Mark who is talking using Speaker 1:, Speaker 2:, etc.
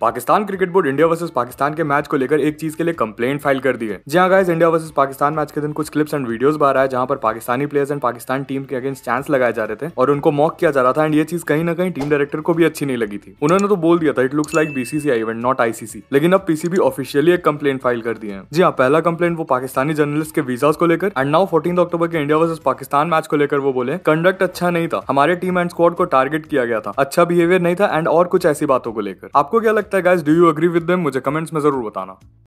Speaker 1: Pakistan cricket board India versus Pakistan के match को लेकर एक चीज के लिए कंप्लेंट फाइल कर दी है जहां guys India versus Pakistan match के दिन कुछ क्लिप्स एंड वीडियोस बाहर आए जहां पर Pakistani players and Pakistan team के अगेंस्ट चांस लगाए जा रहे थे और उनको मॉक किया जा रहा था एंड ये चीज कहीं ना कहीं टीम डायरेक्टर को भी अच्छी नहीं लगी थी उन्होंने तो बोल दिया था it looks like BCCI event not ICC लेकिन अब पीसीबी ऑफिशियली एक कंप्लेंट फाइल कर दी है जी हाँ पहला कंप्लेंट वो पाकिस्तानी जर्नलिस्ट के वीजाज को लेकर एंड नाउ फोर्टीन अक्टूबर के इंडिया वर्सेज पाकिस्तान मैच को लेकर वो बोले कंडक्ट अच्छा नहीं था हमारे टीम एंड स्क्वाड को टारगेट किया गया था अच्छा बिहेवियर नहीं था एंड और कुछ ऐसी बातों को लेकर आपको क्या लगता लगता है guys do you agree with them मुझे कमेंट्स में जरूर बताना